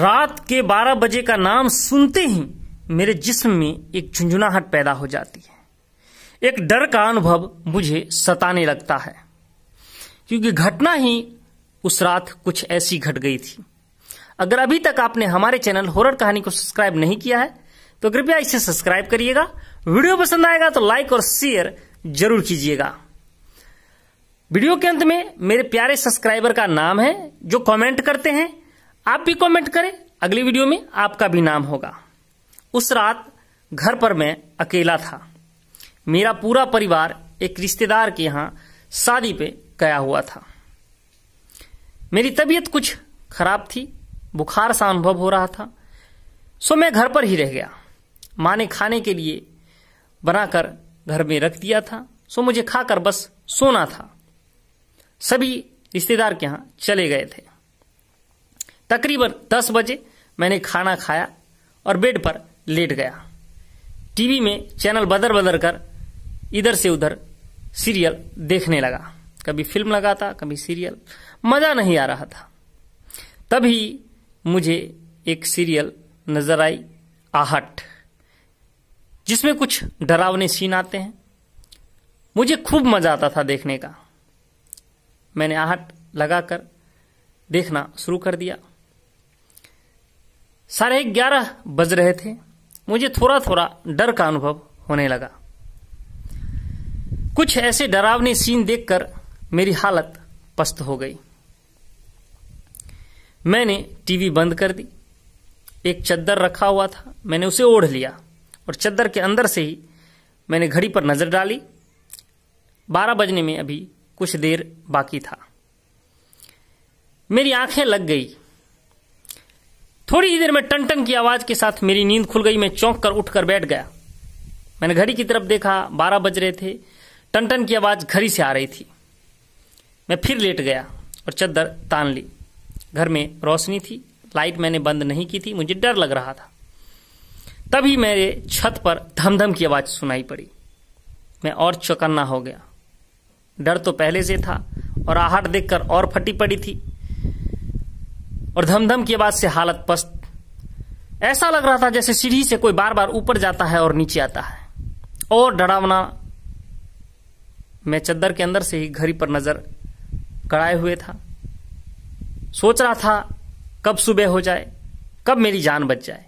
रात के 12 बजे का नाम सुनते ही मेरे जिस्म में एक झुंझुनाहट पैदा हो जाती है एक डर का अनुभव मुझे सताने लगता है क्योंकि घटना ही उस रात कुछ ऐसी घट गई थी अगर अभी तक आपने हमारे चैनल हॉरर कहानी को सब्सक्राइब नहीं किया है तो कृपया इसे सब्सक्राइब करिएगा वीडियो पसंद आएगा तो लाइक और शेयर जरूर कीजिएगा वीडियो के अंत में मेरे प्यारे सब्सक्राइबर का नाम है जो कमेंट करते हैं आप भी कमेंट करें अगली वीडियो में आपका भी नाम होगा उस रात घर पर मैं अकेला था मेरा पूरा परिवार एक रिश्तेदार के यहां शादी पे गया हुआ था मेरी तबीयत कुछ खराब थी बुखार सा अनुभव हो रहा था सो मैं घर पर ही रह गया माँ ने खाने के लिए बनाकर घर में रख दिया था सो मुझे खाकर बस सोना था सभी रिश्तेदार के यहां चले गए थे तकरीबन दस बजे मैंने खाना खाया और बेड पर लेट गया टीवी में चैनल बदर बदल कर इधर से उधर सीरियल देखने लगा कभी फिल्म लगा था कभी सीरियल मज़ा नहीं आ रहा था तभी मुझे एक सीरियल नज़र आई आहट जिसमें कुछ डरावने सीन आते हैं मुझे खूब मज़ा आता था देखने का मैंने आहट लगाकर देखना शुरू कर दिया साढ़े ग्यारह बज रहे थे मुझे थोड़ा थोड़ा डर का अनुभव होने लगा कुछ ऐसे डरावने सीन देखकर मेरी हालत पस्त हो गई मैंने टीवी बंद कर दी एक चद्दर रखा हुआ था मैंने उसे ओढ़ लिया और चद्दर के अंदर से ही मैंने घड़ी पर नज़र डाली बारह बजने में अभी कुछ देर बाकी था मेरी आंखें लग गई थोड़ी ही देर में टन टन की आवाज के साथ मेरी नींद खुल गई मैं चौंक कर उठकर बैठ गया मैंने घड़ी की तरफ देखा बारह बज रहे थे टन टन की आवाज घड़ी से आ रही थी मैं फिर लेट गया और चद्दर तान ली घर में रोशनी थी लाइट मैंने बंद नहीं की थी मुझे डर लग रहा था तभी मेरे छत पर धमधम की आवाज सुनाई पड़ी मैं और चौकन्ना हो गया डर तो पहले से था और आहट देखकर और फटी पड़ी थी और धमधम की बाद से हालत पस्त ऐसा लग रहा था जैसे सीढ़ी से कोई बार बार ऊपर जाता है और नीचे आता है और डरावना मैं चद्दर के अंदर से ही घड़ी पर नजर कड़ाए हुए था सोच रहा था कब सुबह हो जाए कब मेरी जान बच जाए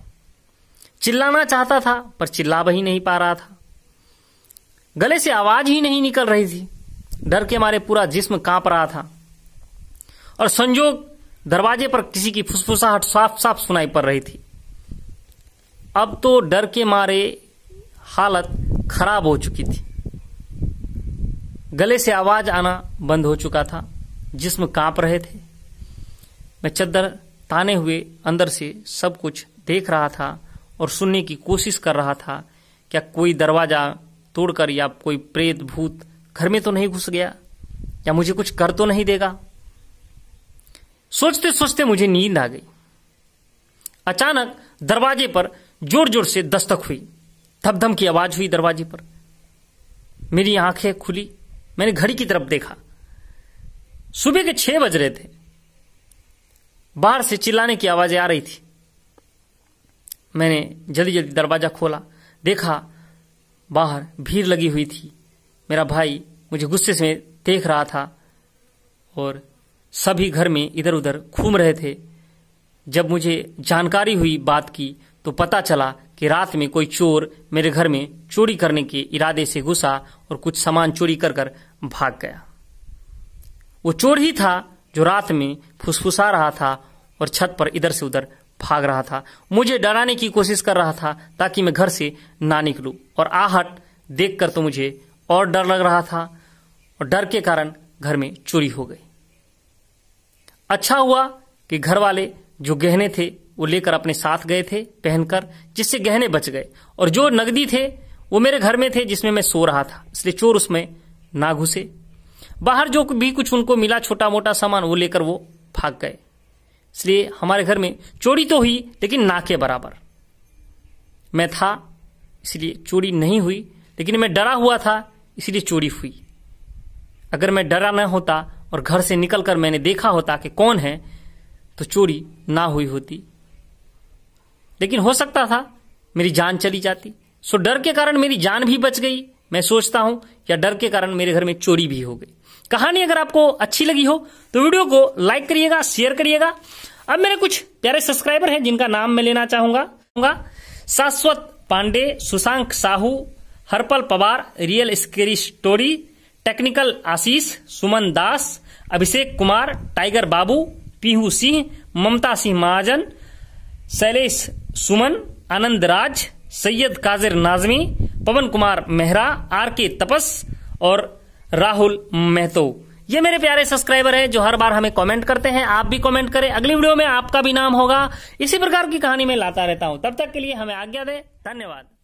चिल्लाना चाहता था पर चिल्ला भी नहीं पा रहा था गले से आवाज ही नहीं निकल रही थी डर के मारे पूरा जिस्म कांप रहा था और संजोग दरवाजे पर किसी की फुसफुसाहट साफ साफ सुनाई पड़ रही थी अब तो डर के मारे हालत खराब हो चुकी थी गले से आवाज आना बंद हो चुका था जिसम कांप रहे थे मैं चद्दर ताने हुए अंदर से सब कुछ देख रहा था और सुनने की कोशिश कर रहा था क्या कोई दरवाजा तोड़कर या कोई प्रेत भूत घर में तो नहीं घुस गया या मुझे कुछ कर तो नहीं देगा सोचते सोचते मुझे नींद आ गई अचानक दरवाजे पर जोर जोर से दस्तक हुई धमधम की आवाज हुई दरवाजे पर मेरी आंखें खुली मैंने घड़ी की तरफ देखा सुबह के छह बज रहे थे बाहर से चिल्लाने की आवाजें आ रही थी मैंने जल्दी जल्दी दरवाजा खोला देखा बाहर भीड़ लगी हुई थी मेरा भाई मुझे गुस्से से देख रहा था और सभी घर में इधर उधर घूम रहे थे जब मुझे जानकारी हुई बात की तो पता चला कि रात में कोई चोर मेरे घर में चोरी करने के इरादे से घुसा और कुछ सामान चोरी कर कर भाग गया वो चोर ही था जो रात में फुसफुसा रहा था और छत पर इधर से उधर भाग रहा था मुझे डराने की कोशिश कर रहा था ताकि मैं घर से ना निकलूं और आहट देखकर तो मुझे और डर लग रहा था और डर के कारण घर में चोरी हो गई अच्छा हुआ कि घर वाले जो गहने थे वो लेकर अपने साथ गए थे पहनकर जिससे गहने बच गए और जो नगदी थे वो मेरे घर में थे जिसमें मैं सो रहा था इसलिए चोर उसमें ना घुसे बाहर जो भी कुछ उनको मिला छोटा मोटा सामान वो लेकर वो भाग गए इसलिए हमारे घर में चोरी तो हुई लेकिन ना के बराबर मैं था इसलिए चोरी नहीं हुई लेकिन मैं डरा हुआ था इसलिए चोरी हुई अगर मैं डरा न होता और घर से निकलकर मैंने देखा होता कि कौन है तो चोरी ना हुई होती लेकिन हो सकता था मेरी जान चली जाती सो डर के कारण मेरी जान भी बच गई मैं सोचता हूं या डर के कारण मेरे घर में चोरी भी हो गई कहानी अगर आपको अच्छी लगी हो तो वीडियो को लाइक करिएगा शेयर करिएगा अब मेरे कुछ प्यारे सब्सक्राइबर हैं जिनका नाम मैं लेना चाहूंगा Shashwat Pandey Sushank Sahu Harpal Pawar Real Scary Story Technical Ashish Suman Das Abhishek Kumar Tiger Babu Pihu Singh Mamta Singh Mahajan Shailesh Suman Anand Raj Syed Kazir Nazmi Pawan Kumar Mehra R K Tapas और राहुल महतो ये मेरे प्यारे सब्सक्राइबर हैं जो हर बार हमें कमेंट करते हैं आप भी कमेंट करें अगली वीडियो में आपका भी नाम होगा इसी प्रकार की कहानी में लाता रहता हूं तब तक के लिए हमें आज्ञा दें धन्यवाद